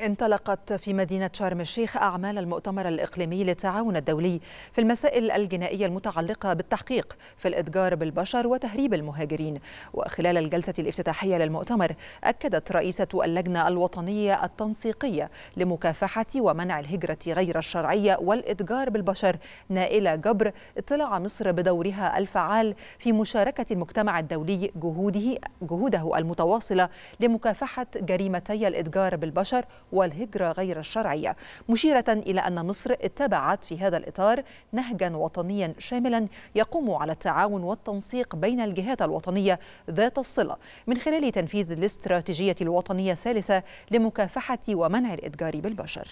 انطلقت في مدينة شرم الشيخ أعمال المؤتمر الإقليمي للتعاون الدولي في المسائل الجنائية المتعلقة بالتحقيق في الإتجار بالبشر وتهريب المهاجرين وخلال الجلسة الافتتاحية للمؤتمر أكدت رئيسة اللجنة الوطنية التنسيقية لمكافحة ومنع الهجرة غير الشرعية والإتجار بالبشر نائلة جبر اطلاع مصر بدورها الفعال في مشاركة المجتمع الدولي جهوده جهوده المتواصلة لمكافحة جريمتي الإتجار بالبشر والهجرة غير الشرعية مشيرة إلى أن مصر اتبعت في هذا الإطار نهجا وطنيا شاملا يقوم على التعاون والتنسيق بين الجهات الوطنية ذات الصلة من خلال تنفيذ الاستراتيجية الوطنية الثالثة لمكافحة ومنع الإتجار بالبشر